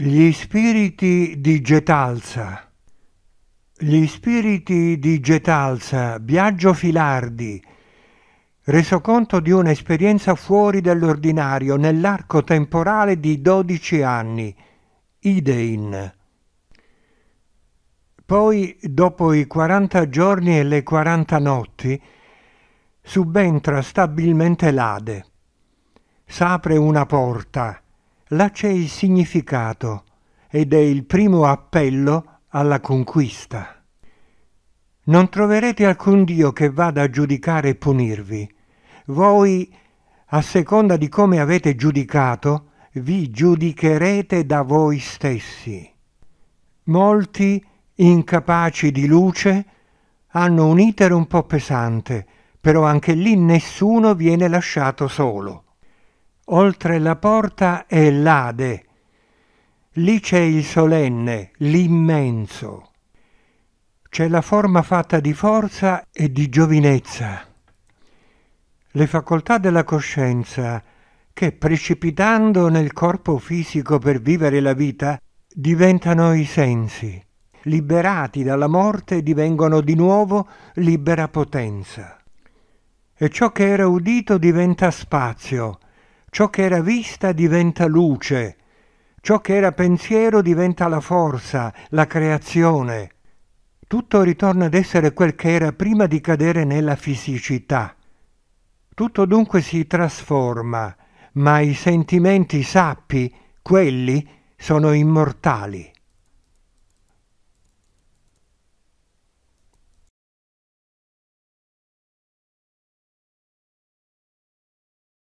Gli spiriti di Getalza. Gli spiriti di Getalza, Biagio Filardi, resoconto di un'esperienza fuori dell'ordinario nell'arco temporale di 12 anni, Idein. Poi, dopo i 40 giorni e le 40 notti, subentra stabilmente l'Ade. S'apre una porta là c'è il significato ed è il primo appello alla conquista. Non troverete alcun Dio che vada a giudicare e punirvi. Voi, a seconda di come avete giudicato, vi giudicherete da voi stessi. Molti, incapaci di luce, hanno un iter un po' pesante, però anche lì nessuno viene lasciato solo. Oltre la porta è l'Ade. Lì c'è il solenne, l'immenso. C'è la forma fatta di forza e di giovinezza. Le facoltà della coscienza, che precipitando nel corpo fisico per vivere la vita, diventano i sensi. Liberati dalla morte divengono di nuovo libera potenza. E ciò che era udito diventa spazio, Ciò che era vista diventa luce, ciò che era pensiero diventa la forza, la creazione. Tutto ritorna ad essere quel che era prima di cadere nella fisicità. Tutto dunque si trasforma, ma i sentimenti sappi, quelli, sono immortali.